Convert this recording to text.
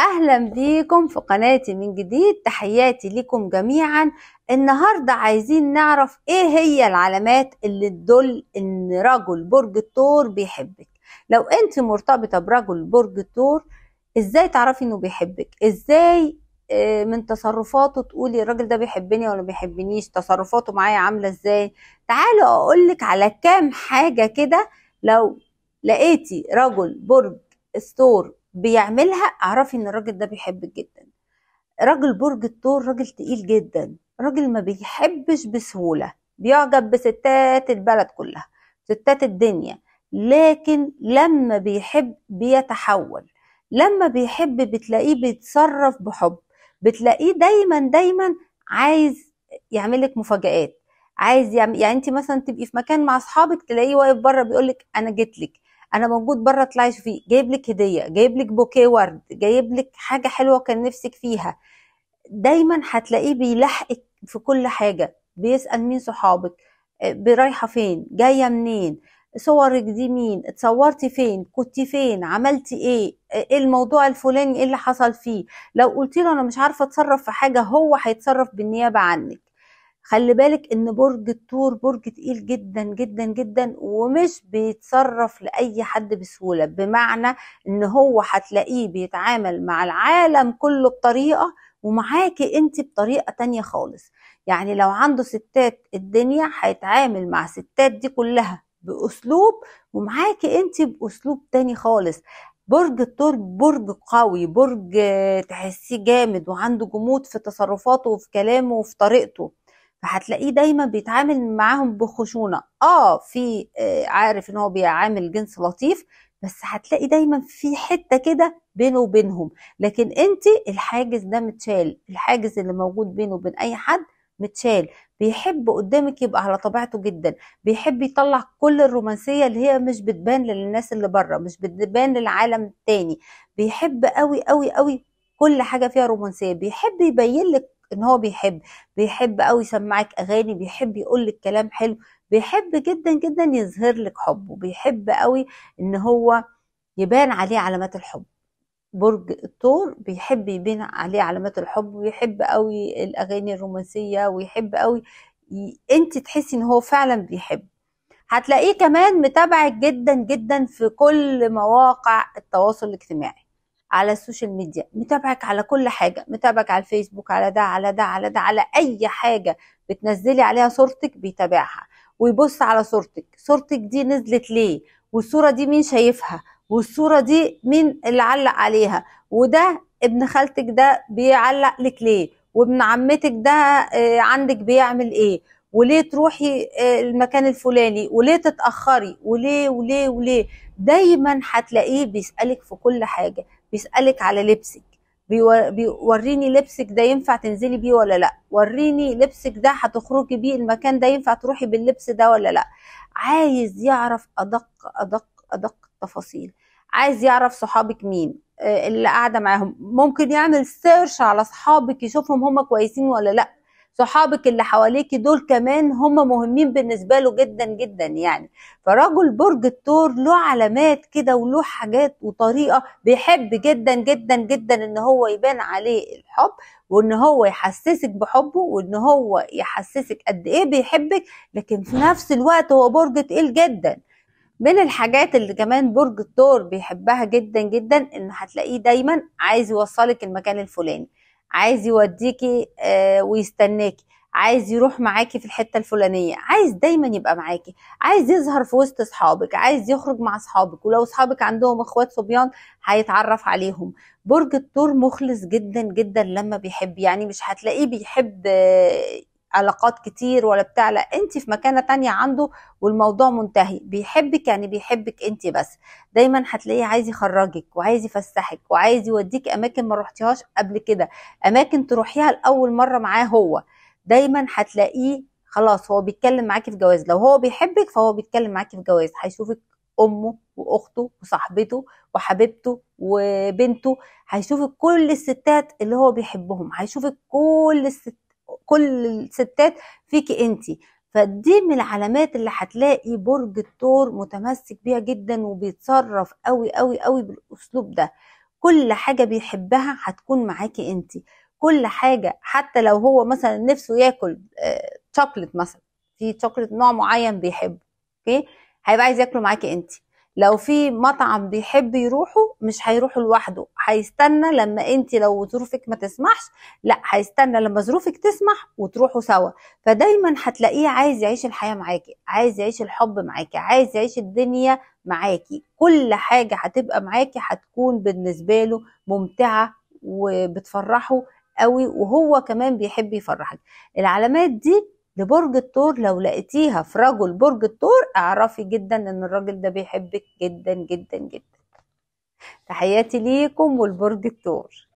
اهلا بيكم في قناتي من جديد تحياتي لكم جميعا النهارده عايزين نعرف ايه هي العلامات اللي تدل ان رجل برج الثور بيحبك لو انت مرتبطه برجل برج الثور ازاي تعرفي انه بيحبك ازاي آه، من تصرفاته تقولي الراجل ده بيحبني ولا بيحبنيش تصرفاته معايا عامله ازاي تعالوا اقولك على كام حاجه كده لو لقيتي رجل برج الثور بيعملها اعرفي ان الراجل ده بيحبك جدا راجل برج الثور راجل تقيل جدا راجل ما بيحبش بسهولة بيعجب بستات البلد كلها ستات الدنيا لكن لما بيحب بيتحول لما بيحب بتلاقيه بيتصرف بحب بتلاقيه دايما دايما عايز يعملك مفاجآت عايز يعمل يعني انت مثلا تبقي في مكان مع اصحابك تلاقيه واقف بره بيقولك انا جيت لك انا موجود بره اطلعي شوفيه جايب لك هديه جايب لك بوكيه ورد جايب لك حاجه حلوه كان نفسك فيها دايما هتلاقيه بيلحقك في كل حاجه بيسال مين صحابك آه، رايحه فين جايه منين صورك دي مين اتصورتي فين كنتي فين عملتي ايه آه، ايه الموضوع الفلاني ايه اللي حصل فيه لو قلت له انا مش عارفه اتصرف في حاجه هو هيتصرف بالنيابه عنك خلي بالك ان برج الثور برج تقيل جدا جدا جدا ومش بيتصرف لاي حد بسهوله بمعنى ان هو هتلاقيه بيتعامل مع العالم كله بطريقه ومعاكي انت بطريقه تانية خالص يعني لو عنده ستات الدنيا هيتعامل مع ستات دي كلها باسلوب ومعاكي انت باسلوب تاني خالص برج الثور برج قوي برج تحسيه جامد وعنده جمود في تصرفاته وفي كلامه وفي طريقته فهتلاقيه دايما بيتعامل معاهم بخشونه اه في آه، عارف ان هو بيعامل جنس لطيف بس هتلاقي دايما في حته كده بينه وبينهم لكن انت الحاجز ده متشال الحاجز اللي موجود بينه وبين اي حد متشال بيحب قدامك يبقى على طبيعته جدا بيحب يطلع كل الرومانسية اللي هي مش بتبان للناس اللي بره مش بتبان للعالم التاني بيحب قوي قوي قوي كل حاجة فيها رومانسية بيحب يبين لك ان هو بيحب بيحب قوي يسمعك اغاني بيحب يقول لك كلام حلو بيحب جدا جدا يظهر لك حبه بيحب قوي ان هو يبان عليه علامات الحب برج الثور بيحب يبين عليه علامات الحب ويحب قوي الاغاني الرومانسيه ويحب قوي ي... انت تحسي ان هو فعلا بيحب هتلاقيه كمان متابعك جدا جدا في كل مواقع التواصل الاجتماعي على السوشيال ميديا متابعك على كل حاجه متابعك على الفيسبوك على ده على ده على ده على اي حاجه بتنزلي عليها صورتك بيتابعها ويبص على صورتك صورتك دي نزلت ليه والصوره دي مين شايفها والصوره دي مين اللي علق عليها وده ابن خالتك ده بيعلق لك ليه وابن عمتك ده آه، عندك بيعمل ايه وليه تروحي آه، المكان الفلاني وليه تتاخري وليه وليه وليه دايما هتلاقيه بيسالك في كل حاجه بيسألك على لبسك بيوريني لبسك ده ينفع تنزلي بيه ولا لا وريني لبسك ده هتخرجي بيه المكان ده ينفع تروحي باللبس ده ولا لا عايز يعرف ادق ادق ادق التفاصيل عايز يعرف صحابك مين آه، اللي قاعده معاهم ممكن يعمل سيرش على صحابك يشوفهم هم كويسين ولا لا صحابك اللي حواليكي دول كمان هم مهمين بالنسبة له جدا جدا يعني فرجل برج الثور له علامات كده وله حاجات وطريقة بيحب جدا جدا جدا ان هو يبان عليه الحب وان هو يحسسك بحبه وان هو يحسسك قد ايه بيحبك لكن في نفس الوقت هو برج تقيل جدا من الحاجات اللي كمان برج الثور بيحبها جدا جدا ان هتلاقيه دايما عايز يوصلك المكان الفلاني عايز يوديكي آه، ويستناكي عايز يروح معاكي في الحته الفلانيه عايز دايما يبقى معاكي عايز يظهر في وسط اصحابك عايز يخرج مع اصحابك ولو اصحابك عندهم اخوات صبيان هيتعرف عليهم برج الثور مخلص جدا جدا لما بيحب يعني مش هتلاقيه بيحب علاقات كتير ولا بتاع لا انت في مكانه تانية عنده والموضوع منتهي بيحبك يعني بيحبك انت بس دايما هتلاقيه عايز يخرجك وعايز يفسحك وعايز يوديك اماكن ما رحتيهاش قبل كده اماكن تروحيها لاول مره معاه هو دايما هتلاقيه خلاص هو بيتكلم معاكي في جواز لو هو بيحبك فهو بيتكلم معاكي في جواز هيشوفك امه واخته وصاحبته وحبيبته وبنته هيشوفك كل الستات اللي هو بيحبهم هيشوفك كل الستات كل الستات فيكي انت فدي من العلامات اللي هتلاقي برج الثور متمسك بيها جدا وبيتصرف قوي قوي قوي بالاسلوب ده كل حاجه بيحبها هتكون معاكي انت كل حاجه حتى لو هو مثلا نفسه ياكل تشوكلت آه، شوكليت مثلا في شوكليت نوع معين بيحبه اوكي هيبقى عايز ياكله معاكي انت لو في مطعم بيحب يروحه مش هيروحه لوحده هيستنى لما انت لو ظروفك ما تسمحش لا هيستنى لما ظروفك تسمح وتروحوا سوا فدايما هتلاقيه عايز يعيش الحياه معاكي عايز يعيش الحب معاكي عايز يعيش الدنيا معاكي كل حاجه هتبقى معاكي هتكون بالنسبه له ممتعه وبتفرحه قوي وهو كمان بيحب يفرحك العلامات دي لبرج الثور لو لقيتيها في رجل برج الثور اعرفي جدا ان الراجل ده بيحبك جدا جدا جدا تحياتي ليكم والبرج الثور